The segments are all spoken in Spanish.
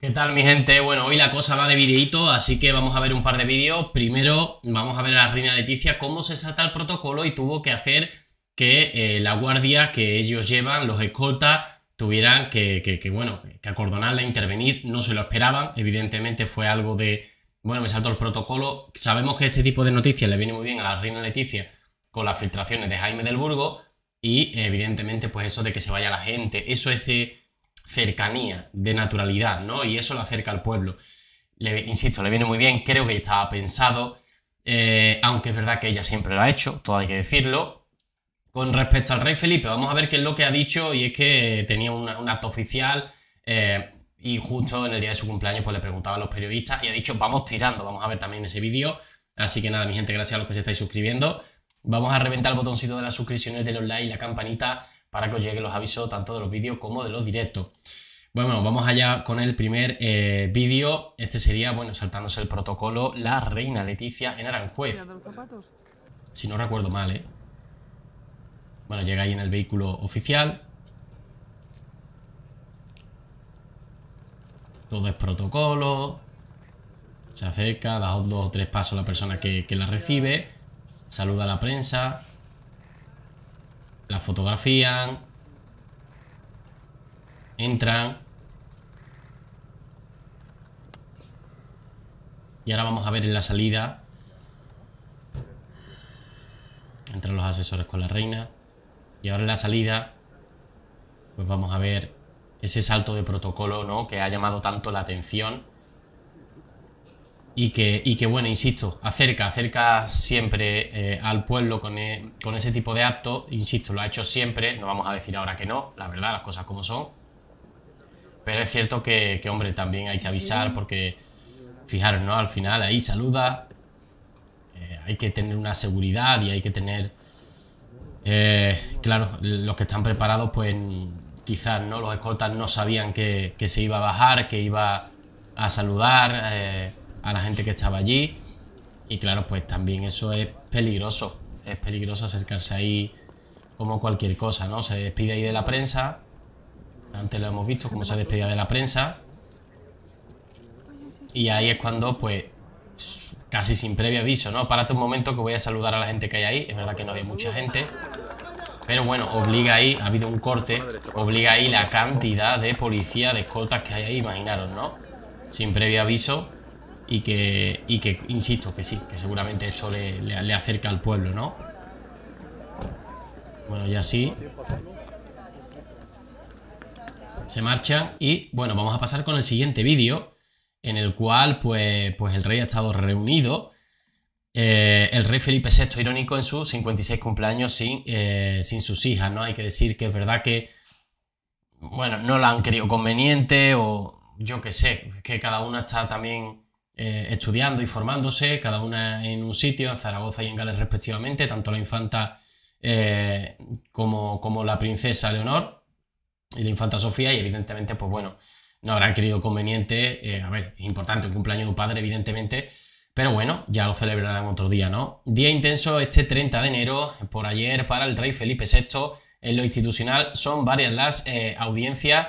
¿Qué tal mi gente? Bueno, hoy la cosa va de videito, así que vamos a ver un par de vídeos. Primero vamos a ver a la reina Leticia cómo se salta el protocolo y tuvo que hacer que eh, la guardia que ellos llevan, los escoltas, tuvieran que, que, que, bueno, que acordonarla, intervenir. No se lo esperaban, evidentemente fue algo de, bueno, me saltó el protocolo. Sabemos que este tipo de noticias le viene muy bien a la reina Leticia con las filtraciones de Jaime del Burgo y evidentemente pues eso de que se vaya la gente, eso es... De, cercanía, de naturalidad, ¿no? Y eso lo acerca al pueblo. Le, insisto, le viene muy bien, creo que estaba pensado, eh, aunque es verdad que ella siempre lo ha hecho, todo hay que decirlo. Con respecto al rey Felipe, vamos a ver qué es lo que ha dicho y es que tenía un acto oficial eh, y justo en el día de su cumpleaños pues le preguntaba a los periodistas y ha dicho vamos tirando, vamos a ver también ese vídeo. Así que nada, mi gente, gracias a los que se estáis suscribiendo. Vamos a reventar el botoncito de las suscripciones de los likes y la campanita para que os lleguen los avisos tanto de los vídeos como de los directos. Bueno, vamos allá con el primer eh, vídeo. Este sería, bueno, saltándose el protocolo, la reina Leticia en Aranjuez. Si no recuerdo mal, ¿eh? Bueno, llega ahí en el vehículo oficial. Todo es protocolo. Se acerca, da dos o tres pasos a la persona que, que la recibe. Saluda a la prensa. La fotografían. Entran. Y ahora vamos a ver en la salida. Entran los asesores con la reina. Y ahora en la salida, pues vamos a ver ese salto de protocolo, ¿no? Que ha llamado tanto la atención y que, y que, bueno, insisto, acerca, acerca siempre eh, al pueblo e, con, ese tipo de acto insisto, lo ha hecho siempre, no vamos a decir ahora que no, la verdad, las cosas como son, pero es cierto que, hombre, también hay que avisar porque, fijaros, ¿no? Al final ahí saluda, eh, hay que tener una seguridad y hay que tener, eh, claro, los que están preparados, pues quizás, ¿no? Los escoltas no sabían que, que se iba a bajar, que iba a saludar a la gente que estaba allí. Y claro, pues también eso es peligroso. Es peligroso acercarse ahí como cualquier cosa, ¿no? Se despide ahí de la prensa. Antes lo hemos visto como se despedía de la prensa. Y ahí es cuando, pues, casi sin previo aviso, ¿no? Párate un momento que voy a saludar a la gente que hay ahí. Es verdad que no hay mucha gente. Pero bueno, obliga ahí, ha habido un corte, obliga ahí la cantidad de policía, de escotas que hay ahí, imaginaros, ¿no? Sin previo aviso y que, y que insisto, que sí, que seguramente esto le, le, acerca al pueblo, ¿no? Bueno, y así Se marchan y, bueno, vamos a pasar con el siguiente vídeo en el cual, pues, pues el rey ha estado reunido. Eh, el rey Felipe VI, irónico, en sus 56 cumpleaños sin, eh, sin sus hijas, ¿no? Hay que decir que es verdad que, bueno, no la han querido conveniente o yo qué sé, que cada una está también eh, estudiando y formándose, cada una en un sitio, en Zaragoza y en Gales respectivamente, tanto la infanta eh, como, como, la princesa Leonor y la infanta Sofía, y evidentemente, pues bueno, no habrán querido conveniente, eh, a ver, importante un cumpleaños de un padre, evidentemente, pero bueno, ya lo celebrarán otro día, ¿no? Día intenso este 30 de enero, por ayer, para el rey Felipe VI en lo institucional, son varias las audiencias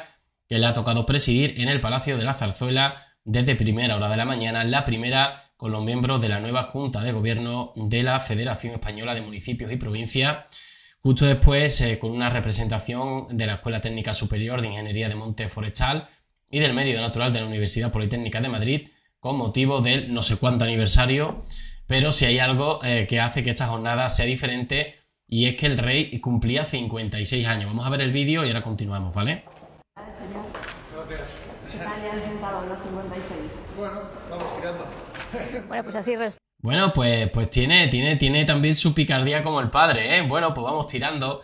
que le ha tocado presidir en el Palacio de la Zarzuela desde primera hora de la mañana, la primera con los miembros de la nueva Junta de Gobierno de la Federación Española de Municipios y Provincias Justo después, eh, con una representación de la Escuela Técnica Superior de Ingeniería de Monte Forestal y del Mérito Natural de la Universidad Politécnica de Madrid, con motivo del no sé cuánto aniversario. Pero si hay algo eh, que hace que esta jornada sea diferente, y es que el rey cumplía 56 años. Vamos a ver el vídeo y ahora continuamos, ¿vale? Bueno, vamos tirando. Bueno, pues pues, pues tiene, tiene, también su picardía como el padre, ¿eh? Bueno, pues vamos tirando.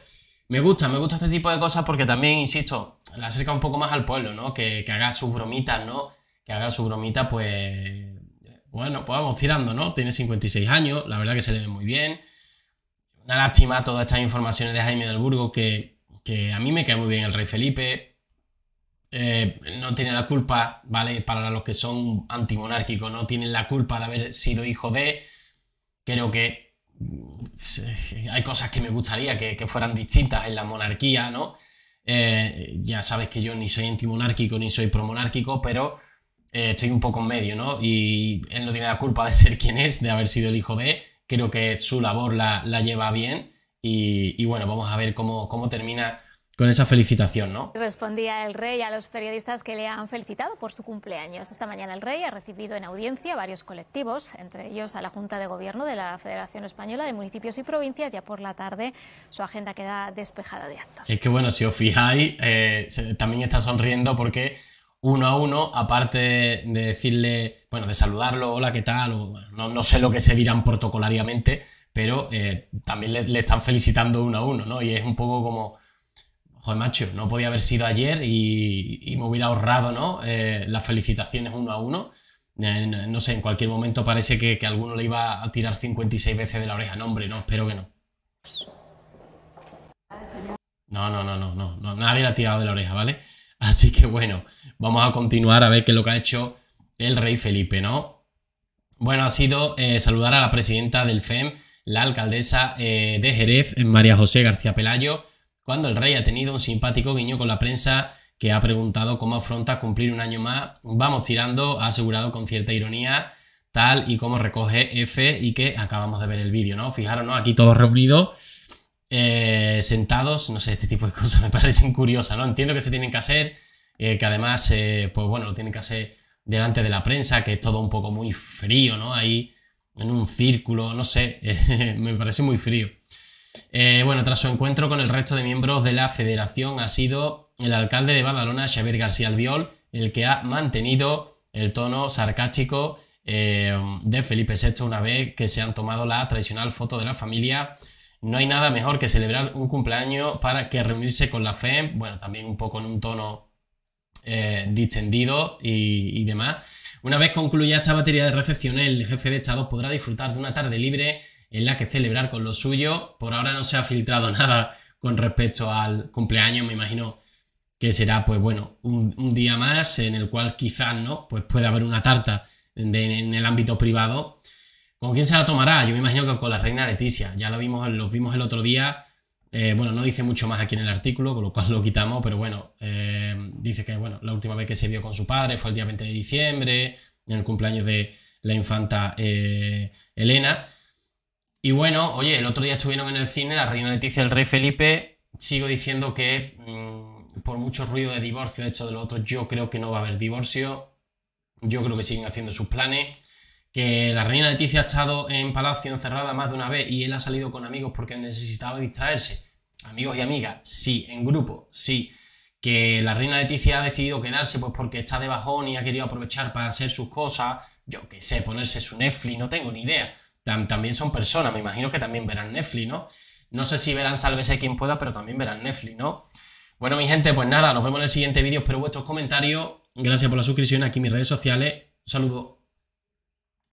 Me gusta, me gusta este tipo de cosas porque también, insisto, la acerca un poco más al pueblo, ¿no? Que, haga sus bromitas, ¿no? Que haga su bromita, pues. Bueno, pues vamos tirando, ¿no? Tiene 56 años, la verdad que se le ve muy bien. Una lástima todas estas informaciones de Jaime del Burgo, que, que a mí me cae muy bien el Rey Felipe. Eh, no tiene la culpa, ¿vale? Para los que son antimonárquicos, no tienen la culpa de haber sido hijo de. Creo que mm, hay cosas que me gustaría que, fueran distintas en la monarquía, ¿no? Eh, ya sabes que yo ni soy antimonárquico ni soy promonárquico, pero eh, estoy un poco en medio, ¿no? Y él no tiene la culpa de ser quien es, de haber sido el hijo de. Creo que su labor la, lleva bien. Y, bueno, vamos a ver cómo termina con esa felicitación, ¿no? Respondía el rey a los periodistas que le han felicitado por su cumpleaños. Esta mañana el rey ha recibido en audiencia varios colectivos, entre ellos a la Junta de Gobierno de la Federación Española de Municipios y Provincias. Ya por la tarde su agenda queda despejada de actos. Es que bueno, si os fijáis, eh, también está sonriendo porque uno a uno, aparte de decirle, bueno, de saludarlo, hola, ¿qué tal? no, sé lo que se dirán protocolariamente, pero eh, también le están felicitando uno a uno, ¿no? Y es un poco como joder, macho, no podía haber sido ayer y, me hubiera ahorrado, ¿no? Eh, las felicitaciones uno a uno. Eh, no, sé, en cualquier momento parece que, que, alguno le iba a tirar 56 veces de la oreja. No, hombre, no, espero que no. No, no, no, no, no, nadie le ha tirado de la oreja, ¿vale? Así que bueno, vamos a continuar a ver qué es lo que ha hecho el rey Felipe, ¿no? Bueno, ha sido eh, saludar a la presidenta del FEM, la alcaldesa de Jerez, María José García Pelayo, cuando el rey ha tenido un simpático guiño con la prensa que ha preguntado cómo afronta cumplir un año más. Vamos tirando, ha asegurado con cierta ironía, tal y como recoge F y que acabamos de ver el vídeo, ¿no? Fijaros, ¿no? Aquí todos reunidos, eh, sentados, no sé, este tipo de cosas me parecen curiosas, ¿no? Entiendo que se tienen que hacer, eh, que además, eh, pues bueno, lo tienen que hacer delante de la prensa, que es todo un poco muy frío, ¿no? Ahí en un círculo, no sé, me parece muy frío. Eh, bueno, tras su encuentro con el resto de miembros de la federación ha sido el alcalde de Badalona, Xavier García Albiol, el que ha mantenido el tono sarcástico eh, de Felipe VI una vez que se han tomado la tradicional foto de la familia. No hay nada mejor que celebrar un cumpleaños para que reunirse con la FEM. bueno, también un poco en un tono eh, distendido y, demás. Una vez concluida esta batería de recepciones, el jefe de Estado podrá disfrutar de una tarde libre en la que celebrar con lo suyo. Por ahora no se ha filtrado nada con respecto al cumpleaños, me imagino que será, pues bueno, un, día más en el cual quizás, ¿no? Pues puede haber una tarta en el ámbito privado. ¿Con quién se la tomará? Yo me imagino que con la reina Leticia. Ya lo vimos, los vimos el otro día. Eh, bueno, no dice mucho más aquí en el artículo, con lo cual lo quitamos, pero bueno, eh, dice que bueno, la última vez que se vio con su padre fue el día 20 de diciembre, en el cumpleaños de la infanta eh, Elena. Y bueno, oye, el otro día estuvieron en el cine la reina Leticia y el rey Felipe. Sigo diciendo que mm, por mucho ruido de divorcio hecho de lo otro, yo creo que no va a haber divorcio. Yo creo que siguen haciendo sus planes. Que la reina Leticia ha estado en palacio encerrada más de una vez y él ha salido con amigos porque necesitaba distraerse. Amigos y amigas, sí, en grupo, sí. Que la reina Leticia ha decidido quedarse pues porque está de bajón y ha querido aprovechar para hacer sus cosas. Yo qué sé, ponerse su Netflix, no tengo ni idea también son personas, me imagino que también verán Netflix, ¿no? No sé si verán Sálvese quien pueda, pero también verán Netflix, ¿no? Bueno, mi gente, pues nada, nos vemos en el siguiente vídeo, espero vuestros comentarios, gracias por la suscripción, aquí mis redes sociales, un saludo.